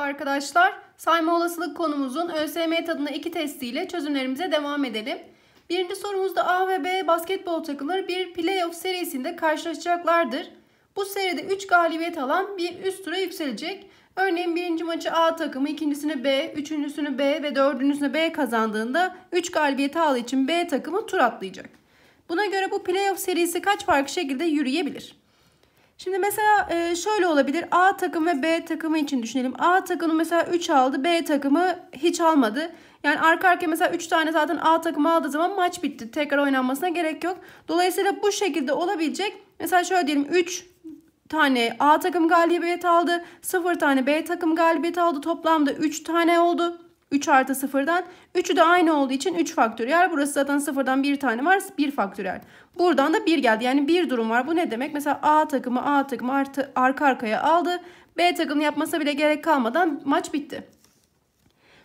arkadaşlar. Sayma olasılık konumuzun ÖSYM tadında iki testiyle çözümlerimize devam edelim. Birinci sorumuzda A ve B basketbol takımları bir playoff serisinde karşılaşacaklardır. Bu seride 3 galibiyet alan bir üst tura yükselecek. Örneğin birinci maçı A takımı, ikincisini B, üçüncüsünü B ve dördüncüsünü B kazandığında 3 galibiyet aldığı için B takımı tur atlayacak. Buna göre bu playoff serisi kaç farklı şekilde yürüyebilir? Şimdi mesela e, şöyle olabilir. A takım ve B takımı için düşünelim. A takımı mesela 3 aldı. B takımı hiç almadı. Yani arka arkaya mesela 3 tane zaten A takımı aldığı zaman maç bitti. Tekrar oynanmasına gerek yok. Dolayısıyla bu şekilde olabilecek. Mesela şöyle diyelim 3 tane A takım galibiyet aldı. 0 tane B takım galibiyet aldı. Toplamda 3 tane oldu. 3 artı 0'dan 3'ü de aynı olduğu için 3 faktöriyel. Burası zaten 0'dan 1 tane var 1 faktöriyel. Buradan da 1 geldi. Yani bir durum var. Bu ne demek? Mesela A takımı A takımı artı, arka arkaya aldı. B takımını yapmasa bile gerek kalmadan maç bitti.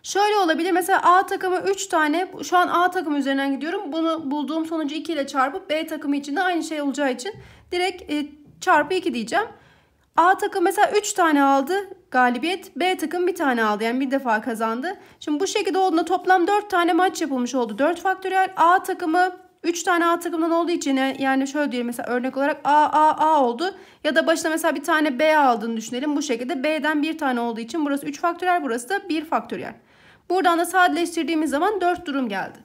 Şöyle olabilir mesela A takımı 3 tane şu an A takımı üzerinden gidiyorum. Bunu bulduğum sonucu 2 ile çarpıp B takımı için de aynı şey olacağı için direkt e, çarpı 2 diyeceğim. A takım mesela 3 tane aldı galibiyet. B takım bir tane aldı yani bir defa kazandı. Şimdi bu şekilde olduğunda toplam 4 tane maç yapılmış oldu. 4 faktöriyel A takımı 3 tane A takımdan olduğu için yani şöyle diyelim mesela örnek olarak A A A oldu ya da başına mesela bir tane B aldığını düşünelim. Bu şekilde B'den bir tane olduğu için burası 3 faktöriyel burası da 1 faktöriyel. Buradan da sadeleştirdiğimiz zaman 4 durum geldi.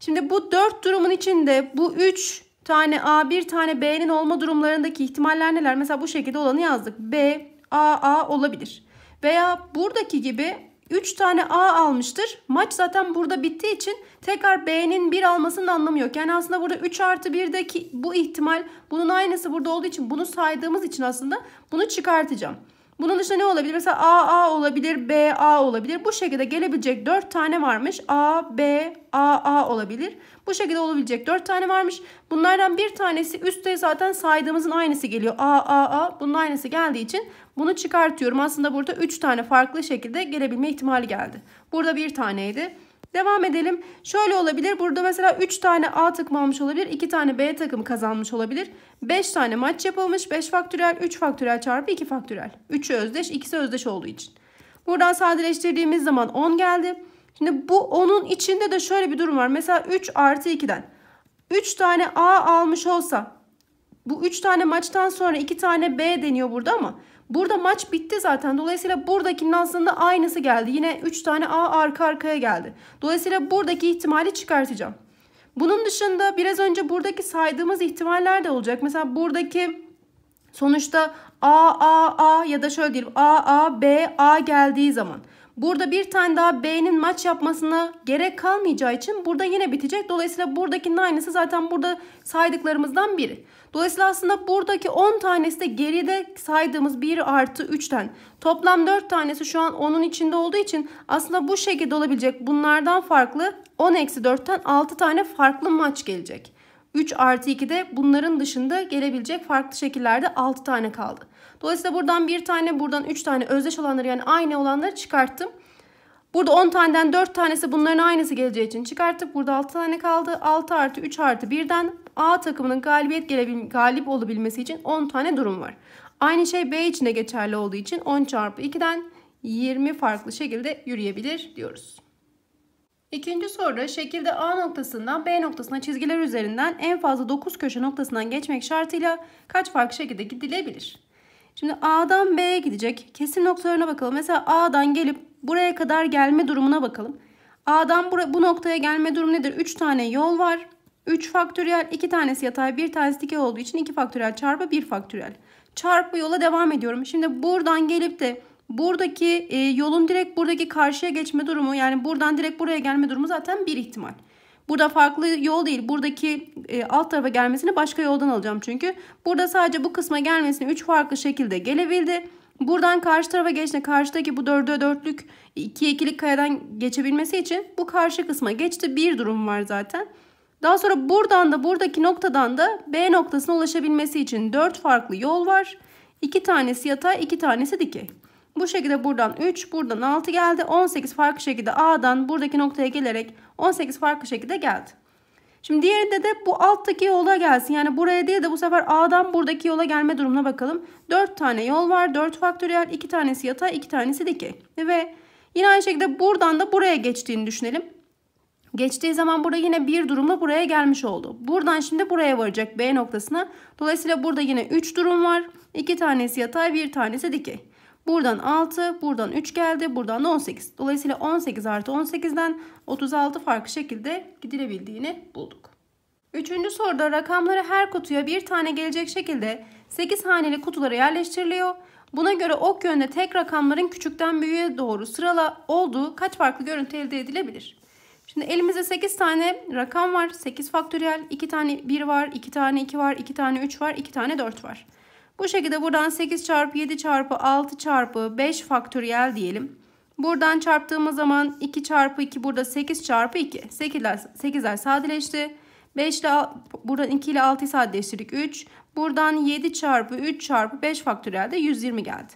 Şimdi bu 4 durumun içinde bu 3 tane A, bir tane B'nin olma durumlarındaki ihtimaller neler? Mesela bu şekilde olanı yazdık. B, AA olabilir. Veya buradaki gibi 3 tane A almıştır. Maç zaten burada bittiği için tekrar B'nin 1 almasının anlamıyor. Yani aslında burada 3 artı 1'deki bu ihtimal bunun aynısı burada olduğu için bunu saydığımız için aslında bunu çıkartacağım. Bunun dışında ne olabilir? Mesela AA olabilir, BA olabilir. Bu şekilde gelebilecek 4 tane varmış. A, B, AA olabilir. Bu şekilde olabilecek 4 tane varmış. Bunlardan bir tanesi üstte zaten saydığımızın aynısı geliyor. AAA bunun aynısı geldiği için bunu çıkartıyorum. Aslında burada 3 tane farklı şekilde gelebilme ihtimali geldi. Burada bir taneydi. Devam edelim. Şöyle olabilir. Burada mesela 3 tane A takım almış olabilir. 2 tane B takım kazanmış olabilir. 5 tane maç yapılmış. 5 faktörel, 3 faktörel çarpı 2 faktörel. 3'ü özdeş, ikisi özdeş olduğu için. Buradan sadeleştirdiğimiz zaman 10 geldi. Şimdi bu 10'un içinde de şöyle bir durum var. Mesela 3 artı 2'den 3 tane A almış olsa bu 3 tane maçtan sonra 2 tane B deniyor burada ama Burada maç bitti zaten. Dolayısıyla buradakinin aslında aynısı geldi. Yine 3 tane A arka arkaya geldi. Dolayısıyla buradaki ihtimali çıkartacağım. Bunun dışında biraz önce buradaki saydığımız ihtimaller de olacak. Mesela buradaki sonuçta A A A ya da şöyle diyelim A A B A geldiği zaman Burada bir tane daha B'nin maç yapmasına gerek kalmayacağı için burada yine bitecek. Dolayısıyla buradakinin aynısı zaten burada saydıklarımızdan biri. Dolayısıyla aslında buradaki 10 tanesi de geride saydığımız 1 artı 3'ten. Toplam 4 tanesi şu an 10'un içinde olduğu için aslında bu şekilde olabilecek bunlardan farklı 10 eksi 4'ten 6 tane farklı maç gelecek. 3 artı 2 de bunların dışında gelebilecek farklı şekillerde 6 tane kaldı. Dolayısıyla buradan 1 tane buradan 3 tane özdeş olanları yani aynı olanları çıkarttım. Burada 10 taneden 4 tanesi bunların aynısı geleceği için çıkarttık. Burada 6 tane kaldı. 6 artı 3 artı 1'den A takımının galibiyet gelebil galip olabilmesi için 10 tane durum var. Aynı şey B için de geçerli olduğu için 10 çarpı 2'den 20 farklı şekilde yürüyebilir diyoruz. İkinci soruda şekilde A noktasından B noktasına çizgiler üzerinden en fazla 9 köşe noktasından geçmek şartıyla kaç farklı şekilde gidilebilir? Şimdi A'dan B'ye gidecek. Kesim noktalarına bakalım. Mesela A'dan gelip buraya kadar gelme durumuna bakalım. A'dan bu noktaya gelme durumu nedir? 3 tane yol var. 3 faktöriyel 2 tanesi yatay bir tanesi dikey olduğu için 2 faktöriyel çarpı 1 faktöriyel. Çarpı yola devam ediyorum. Şimdi buradan gelip de buradaki e, yolun direkt buradaki karşıya geçme durumu yani buradan direkt buraya gelme durumu zaten bir ihtimal. Burada farklı yol değil buradaki e, alt tarafa gelmesini başka yoldan alacağım çünkü. Burada sadece bu kısma gelmesini 3 farklı şekilde gelebildi. Buradan karşı tarafa geçti. Karşıdaki bu 4'e 4'lük 2'ye 2'lik kayadan geçebilmesi için bu karşı kısma geçti. Bir durum var zaten. Daha sonra buradan da buradaki noktadan da B noktasına ulaşabilmesi için 4 farklı yol var. 2 tanesi yatay, 2 tanesi dikey. Bu şekilde buradan 3, buradan 6 geldi. 18 farklı şekilde A'dan buradaki noktaya gelerek 18 farklı şekilde geldi. Şimdi diğerinde de bu alttaki yola gelsin. Yani buraya değil de bu sefer A'dan buradaki yola gelme durumuna bakalım. 4 tane yol var. 4 faktöriyel, 2 tanesi yatay, 2 tanesi dikey. Ve yine aynı şekilde buradan da buraya geçtiğini düşünelim. Geçtiği zaman burada yine bir durumla buraya gelmiş oldu. Buradan şimdi buraya varacak B noktasına. Dolayısıyla burada yine 3 durum var. 2 tanesi yatay bir tanesi dikey. Buradan 6, buradan 3 geldi, buradan da 18. Dolayısıyla 18 artı 18'den 36 farklı şekilde gidilebildiğini bulduk. Üçüncü soruda rakamları her kutuya bir tane gelecek şekilde 8 haneli kutulara yerleştiriliyor. Buna göre ok yönde tek rakamların küçükten büyüğe doğru sırala olduğu kaç farklı görüntü elde edilebilir? Şimdi elimizde 8 tane rakam var. 8 faktöriyel. 2 tane 1 var. 2 tane 2 var. 2 tane 3 var. 2 tane 4 var. Bu şekilde buradan 8 çarpı 7 çarpı 6 çarpı 5 faktöriyel diyelim. Buradan çarptığımız zaman 2 çarpı 2 burada 8 çarpı 2. 8'ler 8'ler sadeleşti. 5 ile buradan 2 ile 6'yı sadeleştirdik 3. Buradan 7 çarpı 3 çarpı 5 faktöriyel de 120 geldi.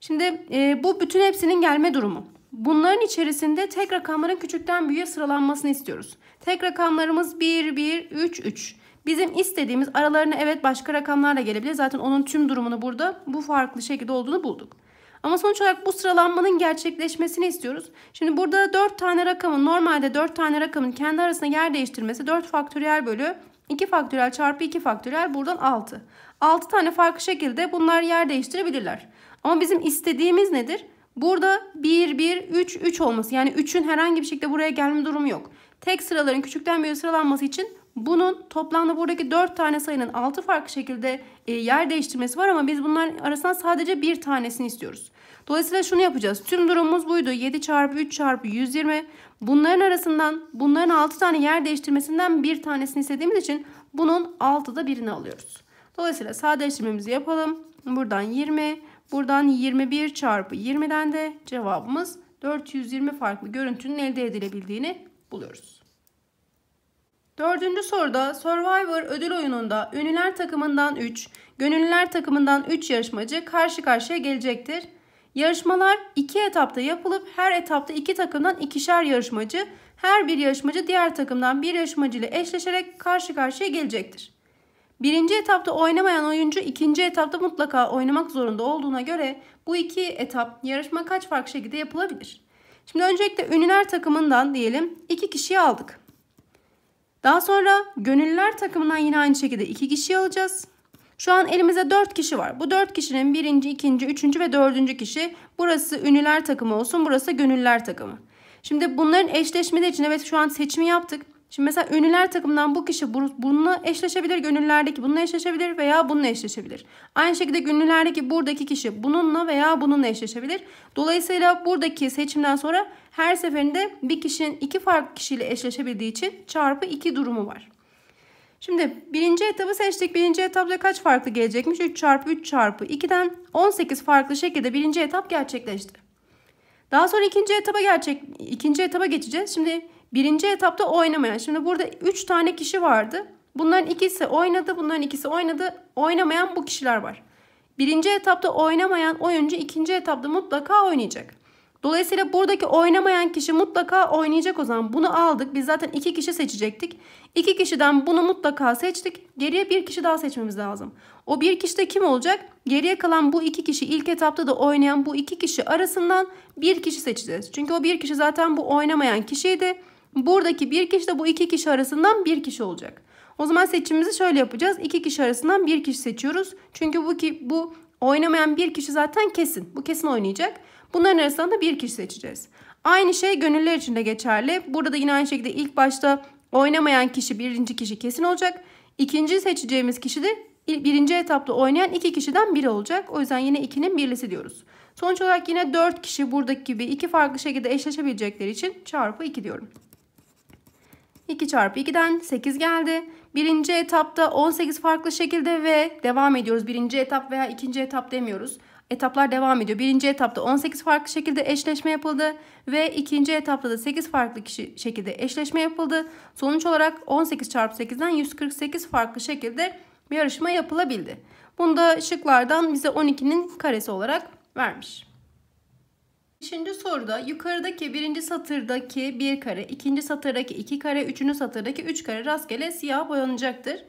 Şimdi e, bu bütün hepsinin gelme durumu. Bunların içerisinde tek rakamların küçükten büyüğe sıralanmasını istiyoruz. Tek rakamlarımız 1, 1, 3, 3. Bizim istediğimiz aralarına evet başka rakamlarla gelebilir. Zaten onun tüm durumunu burada bu farklı şekilde olduğunu bulduk. Ama sonuç olarak bu sıralanmanın gerçekleşmesini istiyoruz. Şimdi burada 4 tane rakamın normalde 4 tane rakamın kendi arasında yer değiştirmesi 4 faktöriyel bölü 2 faktöriyel çarpı 2 faktöriyel buradan 6. 6 tane farklı şekilde bunlar yer değiştirebilirler. Ama bizim istediğimiz nedir? Burada 1, 1, 3, 3 olması. Yani 3'ün herhangi bir şekilde buraya gelme durumu yok. Tek sıraların küçükten büyüğe sıralanması için bunun toplamda buradaki 4 tane sayının 6 farklı şekilde e, yer değiştirmesi var ama biz bunların arasından sadece bir tanesini istiyoruz. Dolayısıyla şunu yapacağız. Tüm durumumuz buydu. 7 çarpı 3 çarpı 120. Bunların arasından bunların 6 tane yer değiştirmesinden bir tanesini istediğimiz için bunun 6'da birini alıyoruz. Dolayısıyla sadeleştirmemizi yapalım. Buradan 20, Buradan 21 çarpı 20'den de cevabımız 420 farklı görüntünün elde edilebildiğini buluyoruz. Dördüncü soruda Survivor ödül oyununda ünlüler takımından 3, gönüllüler takımından 3 yarışmacı karşı karşıya gelecektir. Yarışmalar iki etapta yapılıp her etapta iki takımdan ikişer yarışmacı, her bir yarışmacı diğer takımdan bir yarışmacı ile eşleşerek karşı karşıya gelecektir. Birinci etapta oynamayan oyuncu ikinci etapta mutlaka oynamak zorunda olduğuna göre bu iki etap yarışma kaç farklı şekilde yapılabilir? Şimdi öncelikle ünlüler takımından diyelim iki kişiyi aldık. Daha sonra gönüllüler takımından yine aynı şekilde iki kişiyi alacağız. Şu an elimizde dört kişi var. Bu dört kişinin birinci, ikinci, üçüncü ve dördüncü kişi burası ünlüler takımı olsun burası gönüllüler takımı. Şimdi bunların eşleşmeleri için evet şu an seçimi yaptık. Şimdi mesela ünlüler takımından bu kişi bununla eşleşebilir, gönüllerdeki bununla eşleşebilir veya bununla eşleşebilir. Aynı şekilde gönüllerdeki buradaki kişi bununla veya bununla eşleşebilir. Dolayısıyla buradaki seçimden sonra her seferinde bir kişinin iki farklı kişiyle eşleşebildiği için çarpı iki durumu var. Şimdi birinci etabı seçtik. Birinci etapta kaç farklı gelecekmiş? 3 çarpı 3 çarpı 2'den 18 farklı şekilde birinci etap gerçekleşti. Daha sonra ikinci etaba gerçek ikinci etaba geçeceğiz. Şimdi Birinci etapta oynamayan. Şimdi burada 3 tane kişi vardı. Bunların ikisi oynadı, bunların ikisi oynadı. Oynamayan bu kişiler var. Birinci etapta oynamayan oyuncu ikinci etapta mutlaka oynayacak. Dolayısıyla buradaki oynamayan kişi mutlaka oynayacak o zaman. Bunu aldık. Biz zaten iki kişi seçecektik. İki kişiden bunu mutlaka seçtik. Geriye bir kişi daha seçmemiz lazım. O bir kişi de kim olacak? Geriye kalan bu iki kişi ilk etapta da oynayan bu iki kişi arasından bir kişi seçeceğiz. Çünkü o bir kişi zaten bu oynamayan kişiydi. Buradaki bir kişi de bu iki kişi arasından bir kişi olacak. O zaman seçimimizi şöyle yapacağız. İki kişi arasından bir kişi seçiyoruz. Çünkü bu ki bu oynamayan bir kişi zaten kesin. Bu kesin oynayacak. Bunların arasından da bir kişi seçeceğiz. Aynı şey gönüller için de geçerli. Burada da yine aynı şekilde ilk başta oynamayan kişi birinci kişi kesin olacak. İkinci seçeceğimiz kişi de birinci etapta oynayan iki kişiden biri olacak. O yüzden yine ikinin birlisi diyoruz. Sonuç olarak yine dört kişi buradaki gibi iki farklı şekilde eşleşebilecekleri için çarpı iki diyorum. 2 çarpı 2'den 8 geldi. Birinci etapta 18 farklı şekilde ve devam ediyoruz. Birinci etap veya ikinci etap demiyoruz. Etaplar devam ediyor. Birinci etapta 18 farklı şekilde eşleşme yapıldı ve ikinci etapta da 8 farklı kişi şekilde eşleşme yapıldı. Sonuç olarak 18 çarpı 8'den 148 farklı şekilde bir yarışma yapılabildi. Bunu da şıklardan bize 12'nin karesi olarak vermiş. Beşinci soruda yukarıdaki birinci satırdaki bir kare, ikinci satırdaki iki kare, üçüncü satırdaki üç kare rastgele siyah boyanacaktır.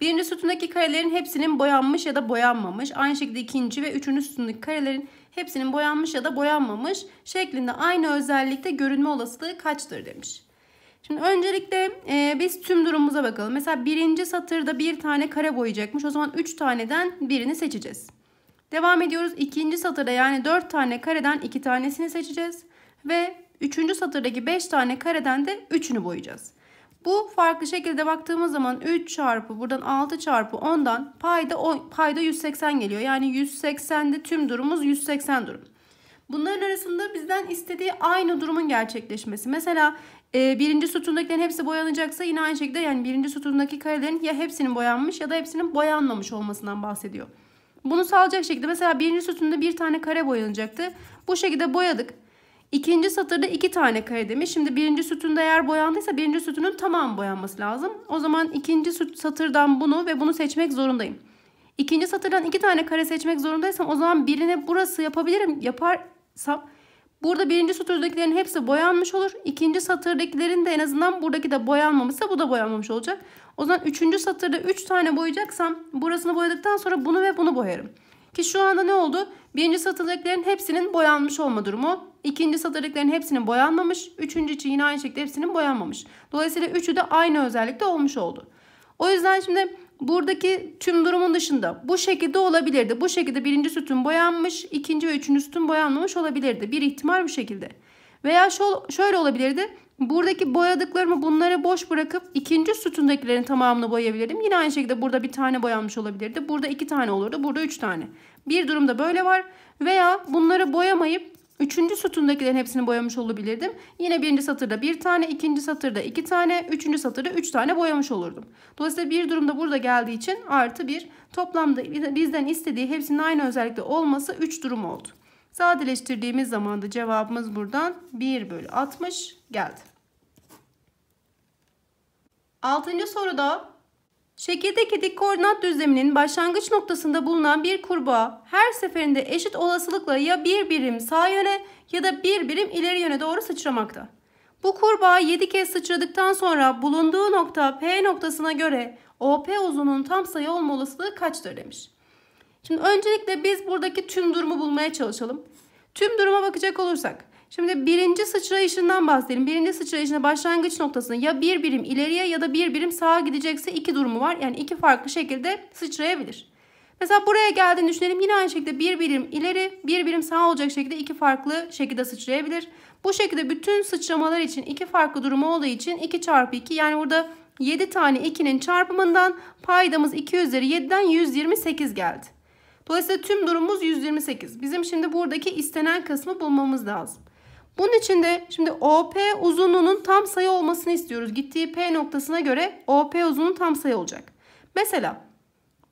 Birinci sütundaki karelerin hepsinin boyanmış ya da boyanmamış. Aynı şekilde ikinci ve üçüncü sütundaki karelerin hepsinin boyanmış ya da boyanmamış şeklinde aynı özellikte görünme olasılığı kaçtır demiş. Şimdi öncelikle e, biz tüm durumumuza bakalım. Mesela birinci satırda bir tane kare boyayacakmış. O zaman üç taneden birini seçeceğiz. Devam ediyoruz. İkinci satırda yani 4 tane kareden 2 tanesini seçeceğiz. Ve 3. satırdaki 5 tane kareden de 3'ünü boyayacağız. Bu farklı şekilde baktığımız zaman 3 çarpı buradan 6 çarpı 10'dan payda, payda 180 geliyor. Yani 180'de tüm durumumuz 180 durum. Bunların arasında bizden istediği aynı durumun gerçekleşmesi. Mesela e, birinci sütundakilerin hepsi boyanacaksa yine aynı şekilde yani birinci sütundaki karelerin ya hepsinin boyanmış ya da hepsinin boyanmamış olmasından bahsediyor. Bunu sağlayacak şekilde mesela birinci sütunda bir tane kare boyanacaktı. Bu şekilde boyadık. İkinci satırda iki tane kare demiş. Şimdi birinci sütunda eğer boyandıysa birinci sütunun tamam boyanması lazım. O zaman ikinci satırdan bunu ve bunu seçmek zorundayım. İkinci satırdan iki tane kare seçmek zorundaysam o zaman birine burası yapabilirim. Yaparsam Burada birinci satırdakilerin hepsi boyanmış olur. İkinci satırdakilerin de en azından buradaki de boyanmamışsa bu da boyanmamış olacak. O zaman üçüncü satırda üç tane boyayacaksam burasını boyadıktan sonra bunu ve bunu boyarım. Ki şu anda ne oldu? Birinci satırdakilerin hepsinin boyanmış olma durumu. ikinci satırdakilerin hepsinin boyanmamış. Üçüncü için yine aynı şekilde hepsinin boyanmamış. Dolayısıyla üçü de aynı özellikte olmuş oldu. O yüzden şimdi Buradaki tüm durumun dışında bu şekilde olabilirdi. Bu şekilde birinci sütun boyanmış, ikinci ve üçüncü sütun boyanmamış olabilirdi. Bir ihtimal bu şekilde. Veya şöyle olabilirdi. Buradaki boyadıklarımı bunları boş bırakıp ikinci sütundakilerin tamamını boyayabilirdim. Yine aynı şekilde burada bir tane boyanmış olabilirdi. Burada iki tane olurdu. Burada üç tane. Bir durumda böyle var. Veya bunları boyamayıp Üçüncü sütundakilerin hepsini boyamış olabilirdim. Yine birinci satırda bir tane, ikinci satırda iki tane, üçüncü satırda üç tane boyamış olurdum. Dolayısıyla bir durumda burada geldiği için artı bir. Toplamda bizden istediği hepsinin aynı özellikle olması üç durum oldu. Sadeleştirdiğimiz zaman da cevabımız buradan 1 bölü 60 geldi. Altıncı soruda Şekildeki dik koordinat düzleminin başlangıç noktasında bulunan bir kurbağa her seferinde eşit olasılıkla ya bir birim sağ yöne ya da bir birim ileri yöne doğru sıçramakta. Bu kurbağa 7 kez sıçradıktan sonra bulunduğu nokta P noktasına göre OP uzunluğun tam sayı olma olasılığı kaçtır demiş. Şimdi öncelikle biz buradaki tüm durumu bulmaya çalışalım. Tüm duruma bakacak olursak Şimdi birinci sıçrayışından bahsedelim. Birinci sıçrayışına başlangıç noktasına ya bir birim ileriye ya da bir birim sağa gidecekse iki durumu var. Yani iki farklı şekilde sıçrayabilir. Mesela buraya geldiğini düşünelim. Yine aynı şekilde bir birim ileri, bir birim sağ olacak şekilde iki farklı şekilde sıçrayabilir. Bu şekilde bütün sıçramalar için iki farklı durumu olduğu için 2 çarpı 2 yani burada 7 tane 2'nin çarpımından paydamız 2 üzeri 7'den 128 geldi. Dolayısıyla tüm durumumuz 128. Bizim şimdi buradaki istenen kısmı bulmamız lazım. Bunun için de şimdi OP uzunluğunun tam sayı olmasını istiyoruz. Gittiği P noktasına göre OP uzunluğu tam sayı olacak. Mesela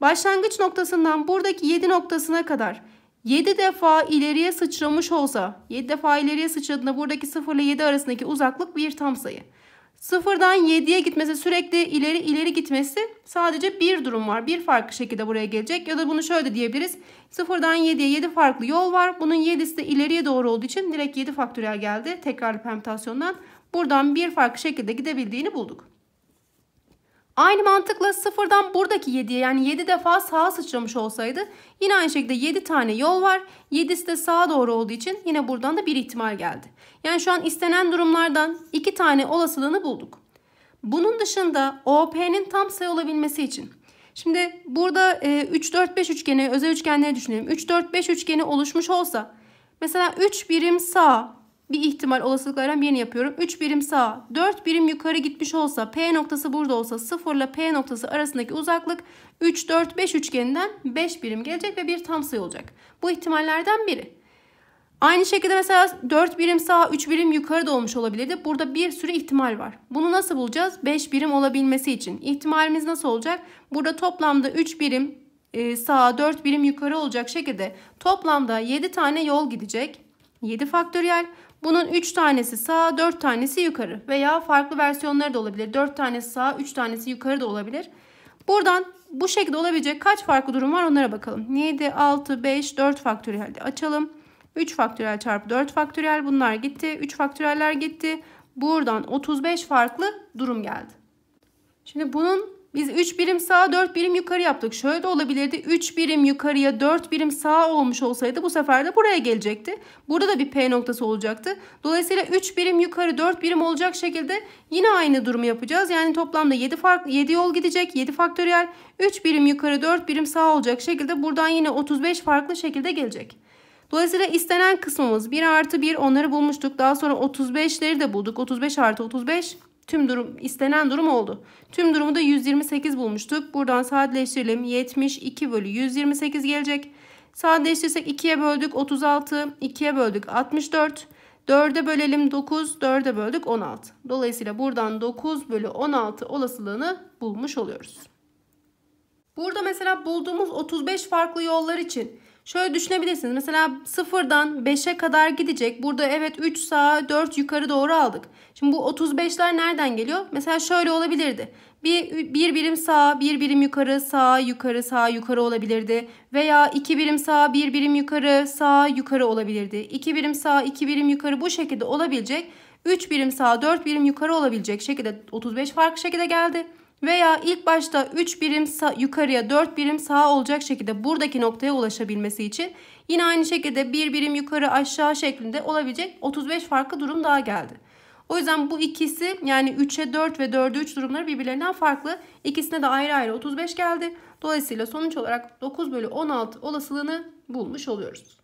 başlangıç noktasından buradaki 7 noktasına kadar 7 defa ileriye sıçramış olsa 7 defa ileriye sıçradığında buradaki 0 ile 7 arasındaki uzaklık bir tam sayı. Sıfırdan 7'ye gitmesi sürekli ileri ileri gitmesi sadece bir durum var. Bir farklı şekilde buraya gelecek ya da bunu şöyle diyebiliriz. Sıfırdan 7'ye 7 farklı yol var. Bunun 7'si de ileriye doğru olduğu için direkt 7 faktöriyel geldi. Tekrarlı permütasyondan buradan bir farklı şekilde gidebildiğini bulduk. Aynı mantıkla sıfırdan buradaki 7'ye yani 7 defa sağa sıçramış olsaydı yine aynı şekilde 7 tane yol var. 7'si de sağa doğru olduğu için yine buradan da bir ihtimal geldi. Yani şu an istenen durumlardan 2 tane olasılığını bulduk. Bunun dışında OP'nin tam sayı olabilmesi için. Şimdi burada 3-4-5 e, üçgeni, özel üçgenleri düşünelim. 3-4-5 üçgeni oluşmuş olsa mesela 3 birim sağ bir ihtimal olasılıklardan birini yapıyorum. 3 birim sağa 4 birim yukarı gitmiş olsa P noktası burada olsa 0 ile P noktası arasındaki uzaklık 3 4 5 üçgeninden 5 birim gelecek ve bir tam sayı olacak. Bu ihtimallerden biri. Aynı şekilde mesela 4 birim sağ, 3 birim yukarı da olmuş olabilirdi. Burada bir sürü ihtimal var. Bunu nasıl bulacağız? 5 birim olabilmesi için. İhtimalimiz nasıl olacak? Burada toplamda 3 birim e, sağ, 4 birim yukarı olacak şekilde toplamda 7 tane yol gidecek. 7 faktöriyel. Bunun 3 tanesi sağ, 4 tanesi yukarı veya farklı versiyonları da olabilir. 4 tanesi sağ, 3 tanesi yukarı da olabilir. Buradan bu şekilde olabilecek kaç farklı durum var onlara bakalım. 7, 6, 5, 4 faktöriyel de açalım. 3 faktöriyel çarpı 4 faktöriyel bunlar gitti. 3 faktöriyeller gitti. Buradan 35 farklı durum geldi. Şimdi bunun biz 3 birim sağa 4 birim yukarı yaptık. Şöyle de olabilirdi. 3 birim yukarıya 4 birim sağa olmuş olsaydı bu sefer de buraya gelecekti. Burada da bir P noktası olacaktı. Dolayısıyla 3 birim yukarı 4 birim olacak şekilde yine aynı durumu yapacağız. Yani toplamda 7 fark, 7 yol gidecek. 7 faktöriyel 3 birim yukarı 4 birim sağa olacak şekilde buradan yine 35 farklı şekilde gelecek. Dolayısıyla istenen kısmımız 1 artı 1 onları bulmuştuk. Daha sonra 35'leri de bulduk. 35 artı 35 Tüm durum istenen durum oldu. Tüm durumu da 128 bulmuştuk. Buradan sadeleştirelim. 72 bölü 128 gelecek. Sadeleştirsek 2'ye böldük 36. 2'ye böldük 64. 4'e bölelim 9. 4'e böldük 16. Dolayısıyla buradan 9 bölü 16 olasılığını bulmuş oluyoruz. Burada mesela bulduğumuz 35 farklı yollar için Şöyle düşünebilirsiniz. Mesela sıfırdan 5'e kadar gidecek. Burada evet 3 sağa 4 yukarı doğru aldık. Şimdi bu 35'ler nereden geliyor? Mesela şöyle olabilirdi. Bir, bir birim sağa, bir birim yukarı, sağa, yukarı, sağa, yukarı olabilirdi. Veya iki birim sağa, bir birim yukarı, sağa, yukarı olabilirdi. İki birim sağa, iki birim yukarı bu şekilde olabilecek. 3 birim sağa, 4 birim yukarı olabilecek şekilde 35 farklı şekilde geldi veya ilk başta 3 birim yukarıya 4 birim sağa olacak şekilde buradaki noktaya ulaşabilmesi için yine aynı şekilde 1 bir birim yukarı aşağı şeklinde olabilecek 35 farklı durum daha geldi. O yüzden bu ikisi yani 3'e 4 ve 4'e 3 durumları birbirlerinden farklı. İkisine de ayrı ayrı 35 geldi. Dolayısıyla sonuç olarak 9 bölü 16 olasılığını bulmuş oluyoruz.